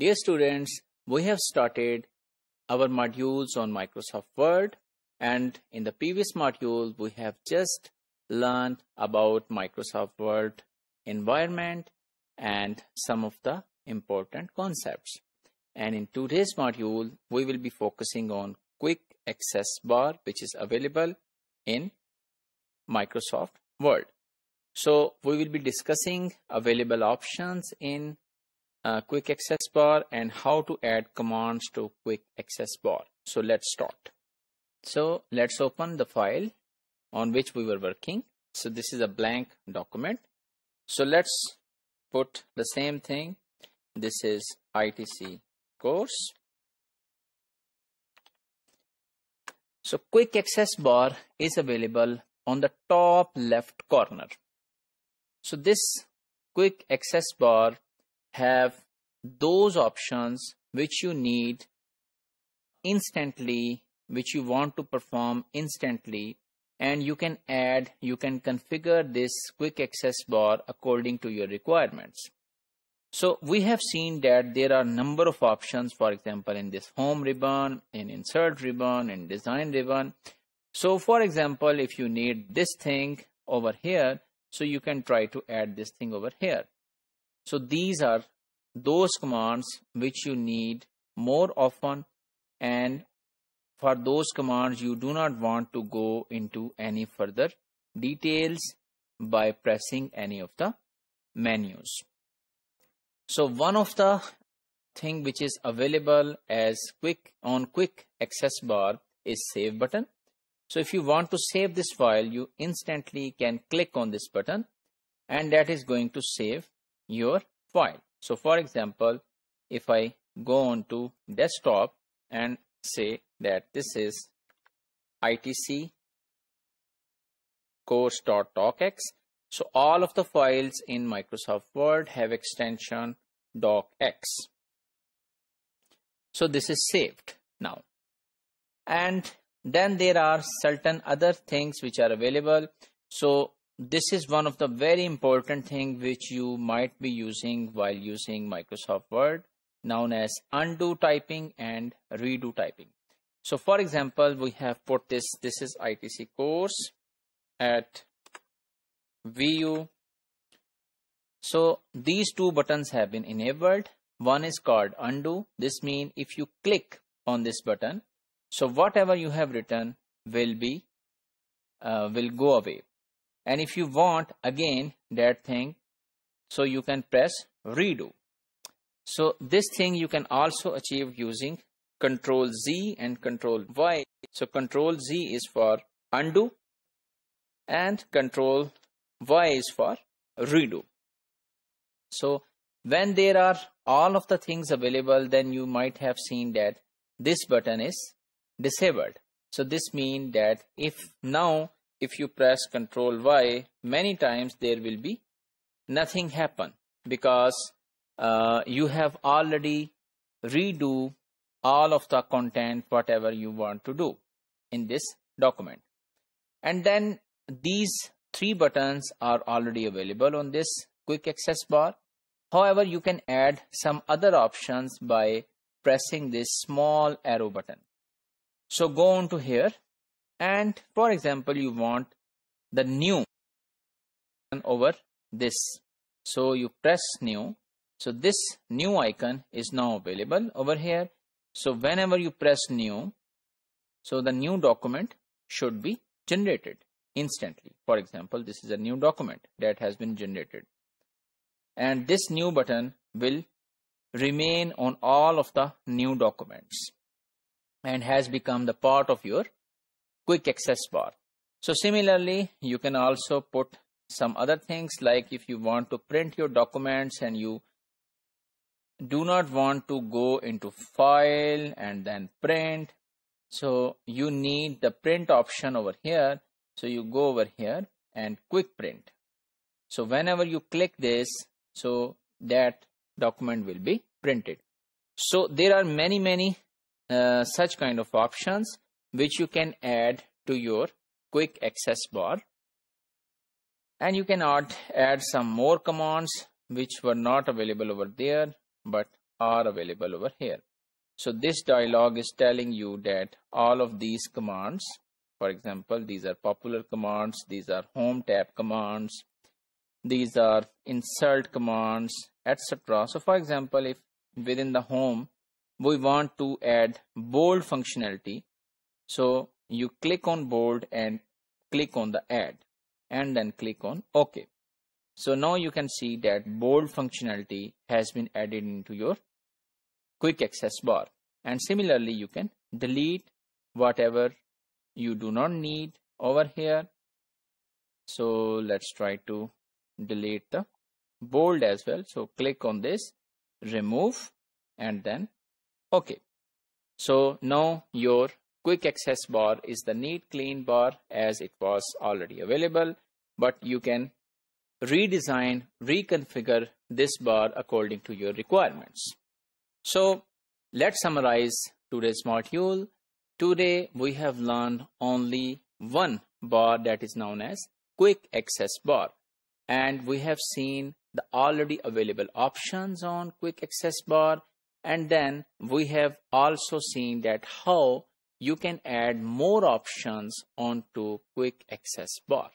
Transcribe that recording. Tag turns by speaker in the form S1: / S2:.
S1: Dear students, we have started our modules on Microsoft Word and in the previous module we have just learned about Microsoft Word environment and some of the important concepts. And in today's module, we will be focusing on quick access bar which is available in Microsoft Word. So we will be discussing available options in uh, quick access bar and how to add commands to quick access bar so let's start so let's open the file on which we were working so this is a blank document so let's put the same thing this is itc course so quick access bar is available on the top left corner so this quick access bar have those options which you need instantly, which you want to perform instantly, and you can add, you can configure this quick access bar according to your requirements. So we have seen that there are number of options, for example, in this home ribbon, in insert ribbon, in design ribbon. So for example, if you need this thing over here, so you can try to add this thing over here. So these are those commands which you need more often and for those commands you do not want to go into any further details by pressing any of the menus. So one of the thing which is available as quick on quick access bar is save button. So if you want to save this file, you instantly can click on this button and that is going to save your file. So for example, if I go on to desktop and say that this is itc course.docx. So all of the files in Microsoft Word have extension docx. So this is saved now. And then there are certain other things which are available. So this is one of the very important thing which you might be using while using Microsoft Word known as undo typing and redo typing. So for example, we have put this, this is ITC course at VU. So these two buttons have been enabled. One is called undo. This means if you click on this button, so whatever you have written will be, uh, will go away and if you want again that thing so you can press redo so this thing you can also achieve using control Z and control Y so control Z is for undo and control Y is for redo so when there are all of the things available then you might have seen that this button is disabled so this means that if now if you press Ctrl Y many times there will be nothing happen because uh, you have already redo all of the content whatever you want to do in this document and then these three buttons are already available on this quick access bar however you can add some other options by pressing this small arrow button so go on to here and for example you want the new over this so you press new so this new icon is now available over here so whenever you press new so the new document should be generated instantly for example this is a new document that has been generated and this new button will remain on all of the new documents and has become the part of your quick access bar. So similarly, you can also put some other things like if you want to print your documents and you do not want to go into file and then print. So you need the print option over here. So you go over here and quick print. So whenever you click this, so that document will be printed. So there are many, many uh, such kind of options which you can add to your quick access bar and you can add, add some more commands which were not available over there but are available over here. So this dialog is telling you that all of these commands, for example, these are popular commands, these are home tab commands, these are insert commands, etc. So for example, if within the home, we want to add bold functionality, so you click on bold and click on the add and then click on OK. So now you can see that bold functionality has been added into your quick access bar. And similarly, you can delete whatever you do not need over here. So let's try to delete the bold as well. So click on this, remove and then OK. So now your quick access bar is the neat clean bar as it was already available but you can redesign reconfigure this bar according to your requirements so let's summarize today's module today we have learned only one bar that is known as quick access bar and we have seen the already available options on quick access bar and then we have also seen that how you can add more options onto quick access bar.